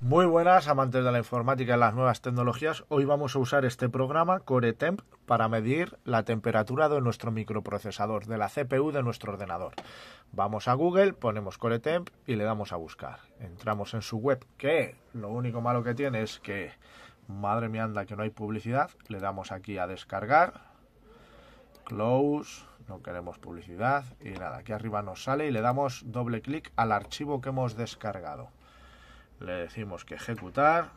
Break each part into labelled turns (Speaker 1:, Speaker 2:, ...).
Speaker 1: Muy buenas amantes de la informática y las nuevas tecnologías. Hoy vamos a usar este programa CoreTemp para medir la temperatura de nuestro microprocesador, de la CPU de nuestro ordenador. Vamos a Google, ponemos CoreTemp y le damos a buscar. Entramos en su web, que lo único malo que tiene es que, madre mía, anda que no hay publicidad. Le damos aquí a descargar, close, no queremos publicidad y nada, aquí arriba nos sale y le damos doble clic al archivo que hemos descargado le decimos que ejecutar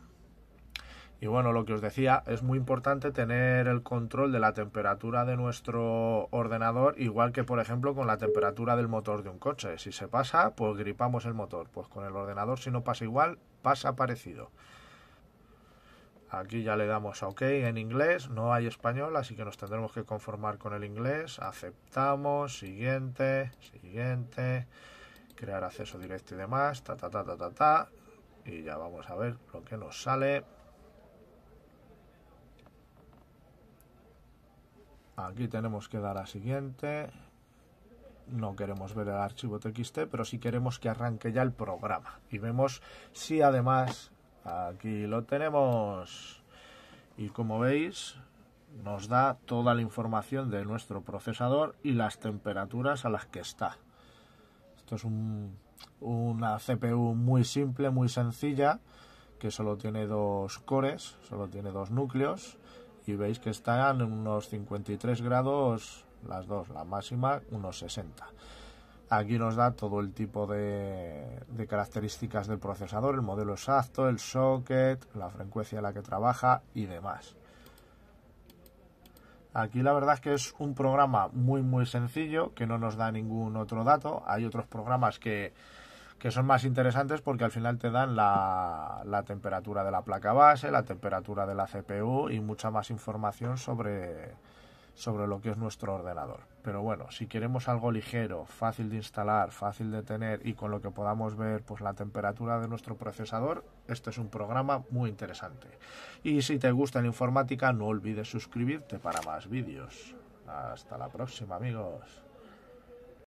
Speaker 1: y bueno, lo que os decía, es muy importante tener el control de la temperatura de nuestro ordenador, igual que por ejemplo con la temperatura del motor de un coche. Si se pasa, pues gripamos el motor. Pues con el ordenador, si no pasa igual, pasa parecido. Aquí ya le damos a OK en inglés, no hay español, así que nos tendremos que conformar con el inglés. Aceptamos, siguiente, siguiente crear acceso directo y demás, ta ta ta ta ta ta y ya vamos a ver lo que nos sale. Aquí tenemos que dar a siguiente. No queremos ver el archivo txt, pero si queremos que arranque ya el programa. Y vemos si además aquí lo tenemos. Y como veis, nos da toda la información de nuestro procesador y las temperaturas a las que está. Esto es un una CPU muy simple, muy sencilla, que solo tiene dos cores, solo tiene dos núcleos, y veis que están en unos 53 grados las dos, la máxima unos 60. Aquí nos da todo el tipo de, características del procesador, el modelo exacto, el socket, la frecuencia a la que trabaja y demás. Aquí la verdad es que es un programa muy muy sencillo que no nos da ningún otro dato. Hay otros programas que que son más interesantes porque al final te dan la, temperatura de la placa base, la temperatura de la CPU y mucha más información sobre, sobre lo que es nuestro ordenador. Pero bueno, si queremos algo ligero, fácil de instalar, fácil de tener y con lo que podamos ver pues, la temperatura de nuestro procesador, este es un programa muy interesante. Y si te gusta la informática, no olvides suscribirte para más vídeos. Hasta la próxima amigos.